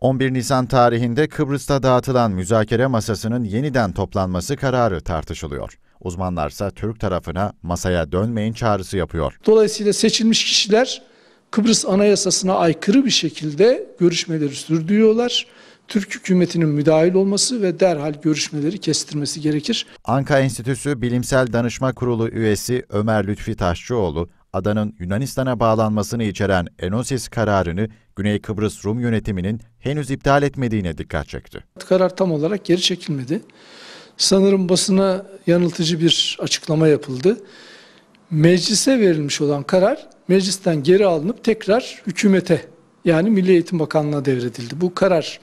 11 Nisan tarihinde Kıbrıs'ta dağıtılan müzakere masasının yeniden toplanması kararı tartışılıyor. Uzmanlarsa Türk tarafına masaya dönmeyin çağrısı yapıyor. Dolayısıyla seçilmiş kişiler Kıbrıs Anayasası'na aykırı bir şekilde görüşmeleri sürdürüyorlar. Türk hükümetinin müdahil olması ve derhal görüşmeleri kestirmesi gerekir. Anka Enstitüsü Bilimsel Danışma Kurulu üyesi Ömer Lütfi Taşçıoğlu, adanın Yunanistan'a bağlanmasını içeren Enosis kararını Güney Kıbrıs Rum yönetiminin henüz iptal etmediğine dikkat çekti. Karar tam olarak geri çekilmedi. Sanırım basına yanıltıcı bir açıklama yapıldı. Meclise verilmiş olan karar meclisten geri alınıp tekrar hükümete yani Milli Eğitim Bakanlığı'na devredildi. Bu karar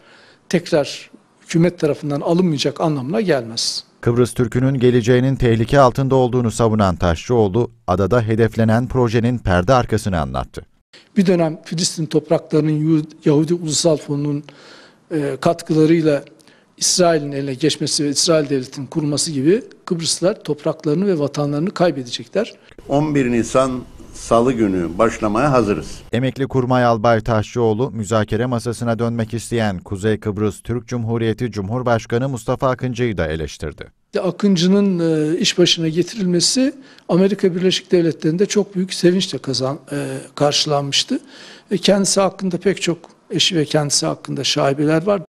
tekrar hükümet tarafından alınmayacak anlamına gelmez. Kıbrıs Türk'ünün geleceğinin tehlike altında olduğunu savunan Taşçıoğlu, adada hedeflenen projenin perde arkasını anlattı. Bir dönem Filistin topraklarının Yahudi Ulusal Fonu'nun e, katkılarıyla İsrail'in eline geçmesi ve İsrail devletinin kurulması gibi Kıbrıslılar topraklarını ve vatanlarını kaybedecekler. 11 Nisan salı günü başlamaya hazırız. Emekli Kurmay Albay Taşçıoğlu, müzakere masasına dönmek isteyen Kuzey Kıbrıs Türk Cumhuriyeti Cumhurbaşkanı Mustafa Akıncı'yı da eleştirdi. Akıncı'nın e, iş başına getirilmesi Amerika Birleşik Devletleri'nde çok büyük sevinçle kazan, e, karşılanmıştı. E, kendisi hakkında pek çok eşi ve kendisi hakkında şaibeler var.